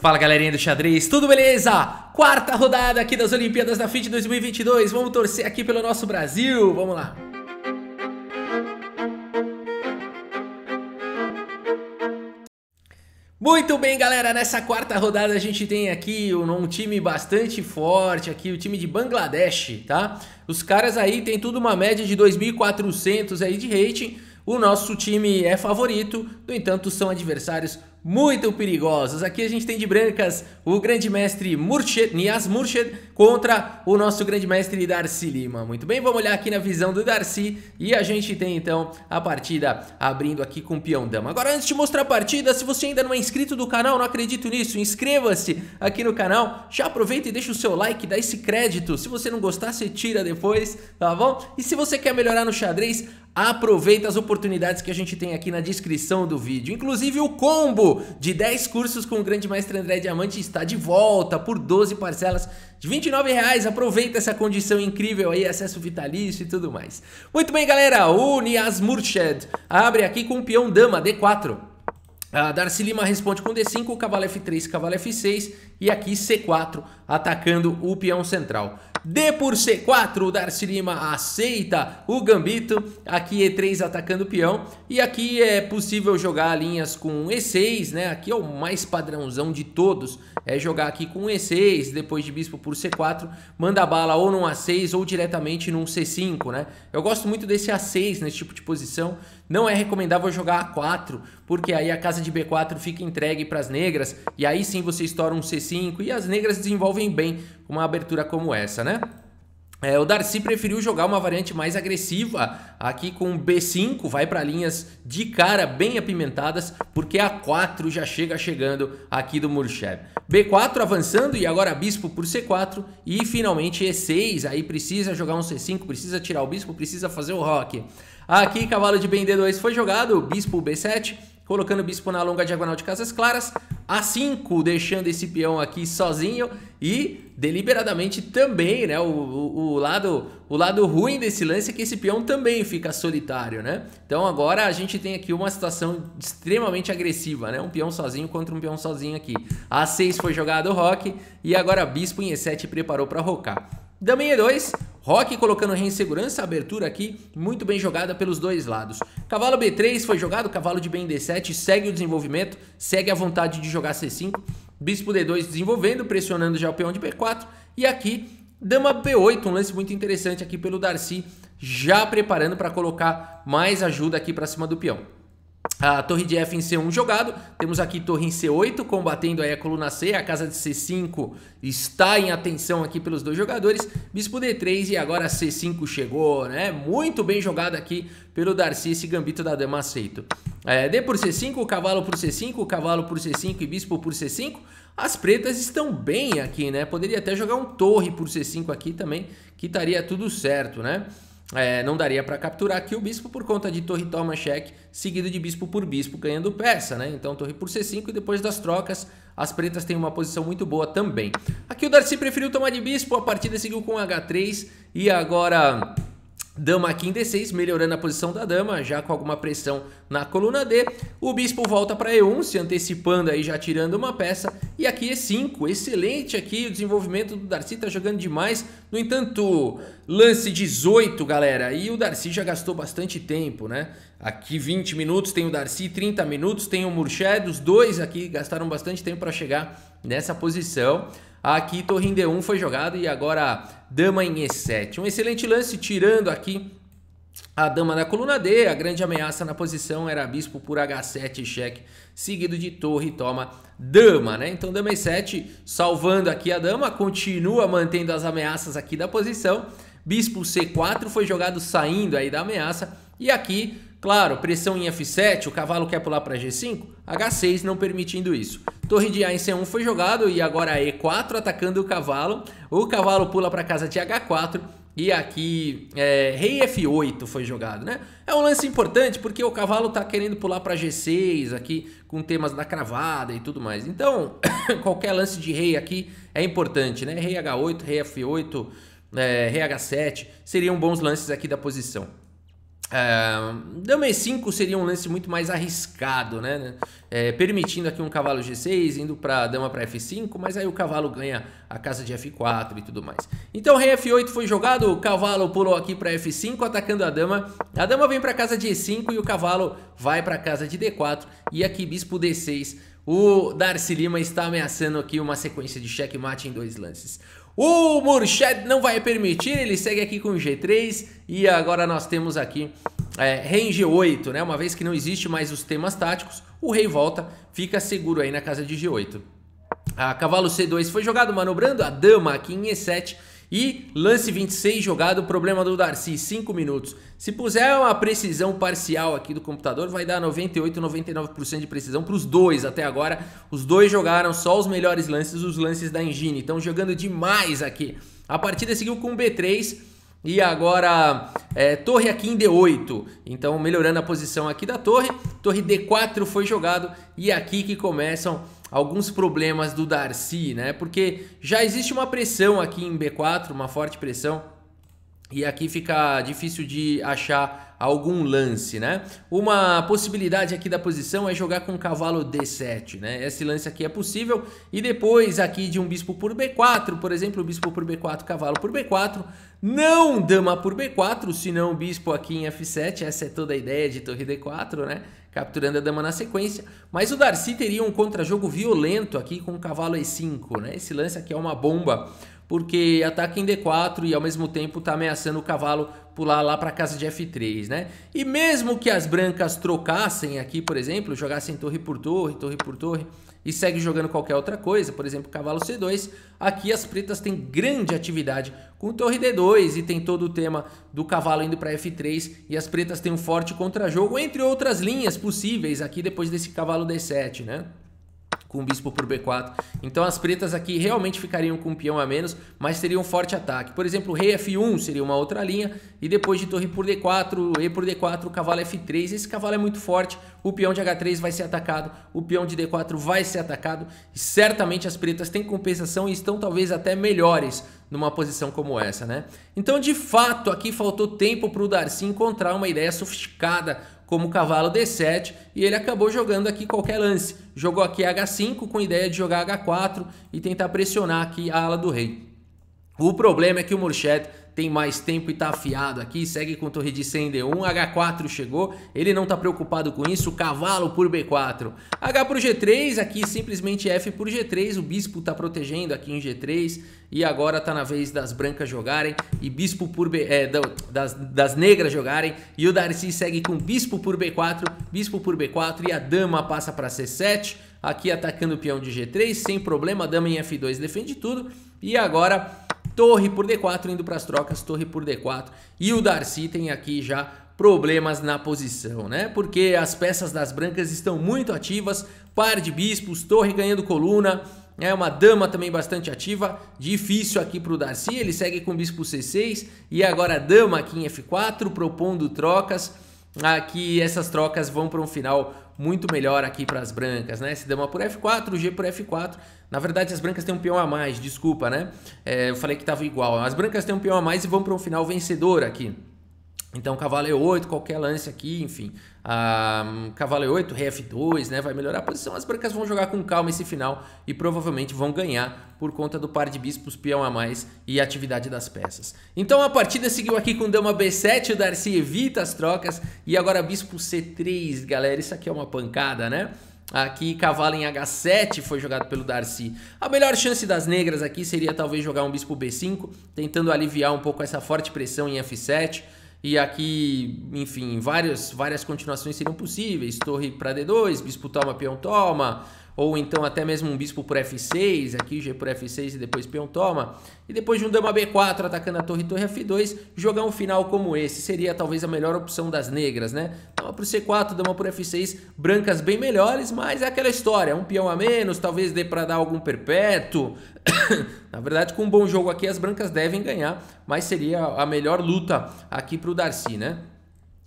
Fala galerinha do xadrez, tudo beleza? Quarta rodada aqui das Olimpíadas da FIT 2022, vamos torcer aqui pelo nosso Brasil, vamos lá! Muito bem, galera, nessa quarta rodada a gente tem aqui um, time bastante forte aqui, o time de Bangladesh, tá? Os caras aí tem tudo uma média de 2.400 aí de rating, o nosso time é favorito, no entanto são adversários muito perigosos. Aqui a gente tem de brancas o grande mestre Murched, Nias Murched, contra o nosso grande mestre Darcy Lima. Muito bem, vamos olhar aqui na visão do Darcy e a gente tem então a partida abrindo aqui com o peão dama. Agora antes de mostrar a partida, se você ainda não é inscrito do canal, não acredito nisso, inscreva-se aqui no canal, já aproveita e deixa o seu like, dá esse crédito. Se você não gostar, você tira depois, tá bom? E se você quer melhorar no xadrez, aproveita as oportunidades que a gente tem aqui na descrição do vídeo. Inclusive o combo de 10 cursos com o grande mestre André Diamante está de volta por 12 parcelas de 29 reais. Aproveita essa condição incrível aí, acesso vitalício e tudo mais. Muito bem, galera. O Nias Murched abre aqui com o peão dama, D4. A Darcy Lima responde com D5, cavalo F3, cavalo F6 e aqui C4 atacando o peão central. D por C4, o Darcy Lima aceita o gambito. Aqui E3 atacando o peão. E aqui é possível jogar linhas com E6, né? Aqui é o mais padrãozão de todos. É jogar aqui com E6, depois de bispo por C4. Manda bala ou num A6 ou diretamente num C5, né? Eu gosto muito desse A6 nesse tipo de posição. Não é recomendável jogar A4, porque aí a casa de B4 fica entregue para as negras. E aí sim você estoura um C5 e as negras desenvolvem bem uma abertura como essa, né? É, o Darcy preferiu jogar uma variante mais agressiva aqui com B5, vai para linhas de cara bem apimentadas, porque A4 já chega chegando aqui do Murchev. B4 avançando e agora bispo por C4 e finalmente E6, aí precisa jogar um C5, precisa tirar o bispo, precisa fazer o rock. Aqui cavalo de bem D2 foi jogado, bispo B7, colocando o bispo na longa diagonal de Casas Claras, A5 deixando esse peão aqui sozinho e deliberadamente também, né, o, o, o, lado, o lado ruim desse lance é que esse peão também fica solitário, né? Então agora a gente tem aqui uma situação extremamente agressiva, né? Um peão sozinho contra um peão sozinho aqui. A6 foi jogado o rock e agora bispo em E7 preparou para rocar. Dama em E2, Rock colocando rei em segurança, abertura aqui, muito bem jogada pelos dois lados. Cavalo B3 foi jogado, cavalo de bem D7, segue o desenvolvimento, segue a vontade de jogar C5. Bispo D2 desenvolvendo, pressionando já o peão de B4. E aqui, dama B8, um lance muito interessante aqui pelo Darcy, já preparando para colocar mais ajuda aqui para cima do peão a torre de F em C1 jogado, temos aqui torre em C8 combatendo aí a coluna C, a casa de C5 está em atenção aqui pelos dois jogadores, bispo D3 e agora C5 chegou, né? Muito bem jogado aqui pelo Darcy esse gambito da dama aceito. É, D por C5, cavalo por C5, cavalo por C5 e bispo por C5, as pretas estão bem aqui, né? Poderia até jogar um torre por C5 aqui também, que estaria tudo certo, né? É, não daria para capturar aqui o bispo por conta de torre toma cheque, seguido de bispo por bispo, ganhando peça, né? Então torre por c5 e depois das trocas, as pretas têm uma posição muito boa também. Aqui o Darcy preferiu tomar de bispo, a partida seguiu com h3 e agora Dama aqui em D6, melhorando a posição da dama, já com alguma pressão na coluna D. O bispo volta para E1, se antecipando aí, já tirando uma peça. E aqui E5, excelente aqui, o desenvolvimento do Darcy tá jogando demais. No entanto, lance 18, galera, e o Darcy já gastou bastante tempo, né? Aqui 20 minutos, tem o Darcy 30 minutos, tem o Murched, os dois aqui gastaram bastante tempo para chegar nessa posição. Aqui torre em D1 foi jogado e agora dama em E7. Um excelente lance tirando aqui a dama na coluna D, a grande ameaça na posição era bispo por H7 cheque, seguido de torre toma dama, né? Então dama E7 salvando aqui a dama, continua mantendo as ameaças aqui da posição. Bispo C4 foi jogado saindo aí da ameaça e aqui Claro, pressão em F7, o cavalo quer pular para G5, H6 não permitindo isso. Torre de A em C1 foi jogado e agora é E4 atacando o cavalo. O cavalo pula para casa de H4 e aqui é, rei F8 foi jogado, né? É um lance importante porque o cavalo tá querendo pular para G6 aqui com temas da cravada e tudo mais. Então, qualquer lance de rei aqui é importante, né? Rei H8, rei F8, é, rei H7 seriam bons lances aqui da posição. É, Dama E5 seria um lance muito mais arriscado, né? É, permitindo aqui um cavalo G6, indo para Dama para F5, mas aí o cavalo ganha a casa de F4 e tudo mais. Então Rei F8 foi jogado, o cavalo pulou aqui para F5, atacando a Dama. A Dama vem para casa de E5 e o cavalo vai para casa de D4 e aqui Bispo D6. O Darcy Lima está ameaçando aqui uma sequência de checkmate em dois lances. O Murshed não vai permitir, ele segue aqui com G3 e agora nós temos aqui é, rei G8, né? Uma vez que não existe mais os temas táticos, o rei volta, fica seguro aí na casa de G8. A cavalo C2 foi jogado manobrando, a dama aqui em E7 e lance 26 jogado, problema do Darcy, 5 minutos. Se puser uma precisão parcial aqui do computador, vai dar 98, 99% de precisão para os dois até agora. Os dois jogaram só os melhores lances, os lances da Engine. Estão jogando demais aqui. A partida seguiu com B3 e agora é, torre aqui em D8. Então melhorando a posição aqui da torre. Torre D4 foi jogado e é aqui que começam alguns problemas do Darcy, né? Porque já existe uma pressão aqui em B4, uma forte pressão, e aqui fica difícil de achar algum lance, né? Uma possibilidade aqui da posição é jogar com cavalo D7, né? Esse lance aqui é possível. E depois aqui de um bispo por B4, por exemplo, bispo por B4, cavalo por B4. Não dama por B4, senão bispo aqui em F7. Essa é toda a ideia de torre D4, né? capturando a dama na sequência. Mas o Darcy teria um contra-jogo violento aqui com o cavalo E5, né? Esse lance aqui é uma bomba, porque ataca em D4 e ao mesmo tempo está ameaçando o cavalo pular lá para casa de F3, né? E mesmo que as brancas trocassem aqui, por exemplo, jogassem torre por torre, torre por torre, e segue jogando qualquer outra coisa, por exemplo, cavalo C2, aqui as pretas têm grande atividade com torre D2 e tem todo o tema do cavalo indo para F3 e as pretas têm um forte contra-jogo, entre outras linhas possíveis aqui depois desse cavalo D7, né? com o bispo por b4. Então as pretas aqui realmente ficariam com um peão a menos, mas teriam um forte ataque. Por exemplo, rei f1 seria uma outra linha, e depois de torre por d4, e por d4, cavalo f3. Esse cavalo é muito forte, o peão de h3 vai ser atacado, o peão de d4 vai ser atacado, e certamente as pretas têm compensação e estão talvez até melhores numa posição como essa, né? Então, de fato, aqui faltou tempo para o Darcy encontrar uma ideia sofisticada como cavalo D7 e ele acabou jogando aqui qualquer lance. Jogou aqui H5 com ideia de jogar H4 e tentar pressionar aqui a ala do rei. O problema é que o Murchet tem mais tempo e tá afiado aqui, segue com torre de 100 D1, H4 chegou, ele não tá preocupado com isso, cavalo por B4, H por G3, aqui simplesmente F por G3, o bispo tá protegendo aqui em G3, e agora tá na vez das brancas jogarem, e bispo por B, é, das, das negras jogarem, e o Darcy segue com bispo por B4, bispo por B4, e a dama passa para C7, aqui atacando o peão de G3, sem problema, dama em F2 defende tudo, e agora Torre por D4 indo para as trocas, Torre por D4. E o Darcy tem aqui já problemas na posição, né? Porque as peças das brancas estão muito ativas, par de bispos, Torre ganhando coluna, é uma dama também bastante ativa, difícil aqui para o Darcy, ele segue com bispo C6 e agora dama aqui em F4 propondo trocas. Aqui ah, essas trocas vão para um final muito melhor aqui para as brancas, né? Se dama por F4, G por F4. Na verdade, as brancas têm um peão a mais, desculpa, né? É, eu falei que estava igual. As brancas têm um peão a mais e vão para um final vencedor aqui. Então, cavalo E8, é qualquer lance aqui, enfim. Um, ah, cavalo E8, é Rei F2, né? Vai melhorar a posição. As brancas vão jogar com calma esse final e provavelmente vão ganhar por conta do par de bispos, peão a mais e atividade das peças. Então, a partida seguiu aqui com dama B7. O Darcy evita as trocas e agora bispo C3, galera. Isso aqui é uma pancada, né? Aqui, cavalo em H7 foi jogado pelo Darcy. A melhor chance das negras aqui seria talvez jogar um bispo B5, tentando aliviar um pouco essa forte pressão em F7. E aqui, enfim, várias, várias continuações seriam possíveis. Torre para D2, bispo toma, peão toma, ou então até mesmo um bispo por F6, aqui G por F6 e depois peão toma, e depois de um dama B4 atacando a torre torre F2, jogar um final como esse seria talvez a melhor opção das negras, né? Dama por C4, dama por F6, brancas bem melhores, mas é aquela história, um peão a menos, talvez dê para dar algum perpétuo. Na verdade, com um bom jogo aqui as brancas devem ganhar, mas seria a melhor luta aqui para o Darcy, né?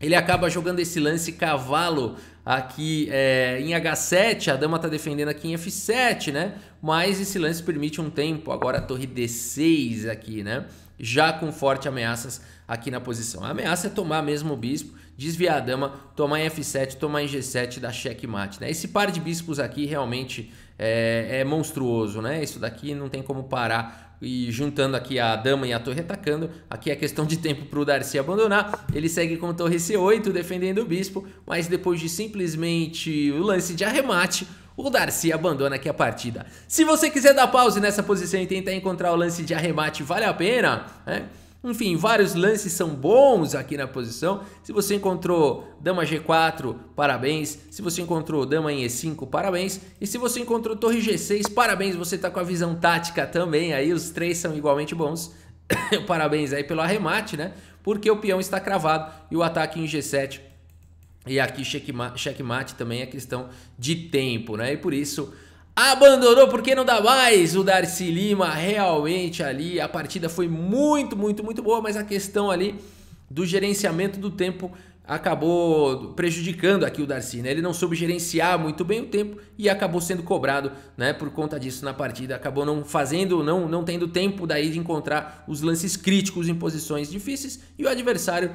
ele acaba jogando esse lance cavalo aqui é, em H7, a dama está defendendo aqui em F7, né? Mas esse lance permite um tempo, agora a torre D6 aqui, né? Já com forte ameaças aqui na posição. A ameaça é tomar mesmo o bispo, desviar a dama, tomar em F7, tomar em G7, dar checkmate, né? Esse par de bispos aqui realmente é, é monstruoso, né? Isso daqui não tem como parar e juntando aqui a dama e a torre atacando, aqui é questão de tempo para o Darcy abandonar, ele segue com torre C8 defendendo o bispo, mas depois de simplesmente o lance de arremate, o Darcy abandona aqui a partida. Se você quiser dar pause nessa posição e tentar encontrar o lance de arremate, vale a pena, né? Enfim, vários lances são bons aqui na posição. Se você encontrou dama G4, parabéns. Se você encontrou dama em E5, parabéns. E se você encontrou torre G6, parabéns. Você está com a visão tática também. Aí os três são igualmente bons. parabéns aí pelo arremate, né? Porque o peão está cravado e o ataque em G7 e aqui checkmate, checkmate também é questão de tempo, né? E por isso Abandonou porque não dá mais o Darcy Lima. Realmente ali a partida foi muito, muito, muito boa, mas a questão ali do gerenciamento do tempo acabou prejudicando aqui o Darcy, né? Ele não soube gerenciar muito bem o tempo e acabou sendo cobrado, né? Por conta disso na partida, acabou não fazendo, não, não tendo tempo daí de encontrar os lances críticos em posições difíceis e o adversário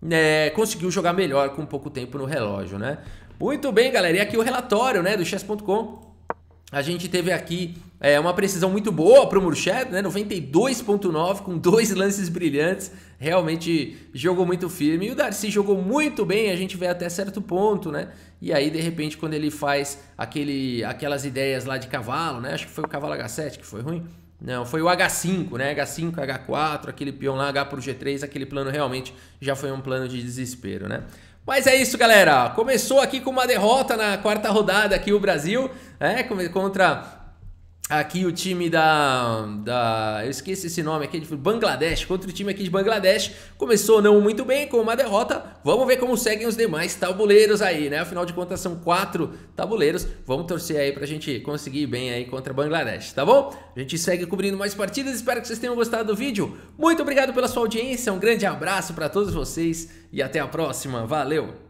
né, conseguiu jogar melhor com pouco tempo no relógio, né? Muito bem, galera. E aqui o relatório, né? Do chess.com a gente teve aqui é, uma precisão muito boa para o Murchet né? 92.9 com dois lances brilhantes. Realmente jogou muito firme. E o Darcy jogou muito bem, a gente vê até certo ponto, né? E aí, de repente, quando ele faz aquele, aquelas ideias lá de cavalo, né? Acho que foi o cavalo H7 que foi ruim. Não, foi o H5, né? H5, H4, aquele peão lá, H por G3, aquele plano realmente já foi um plano de desespero, né? Mas é isso, galera. Começou aqui com uma derrota na quarta rodada aqui o Brasil, né? Contra aqui o time da, da. Eu esqueci esse nome aqui, de Bangladesh, contra o time aqui de Bangladesh. Começou não muito bem com uma derrota. Vamos ver como seguem os demais tabuleiros aí, né? Afinal de contas, são quatro tabuleiros. Vamos torcer aí pra gente conseguir bem aí contra Bangladesh, tá bom? A gente segue cobrindo mais partidas. Espero que vocês tenham gostado do vídeo. Muito obrigado pela sua audiência. Um grande abraço para todos vocês e até a próxima. Valeu!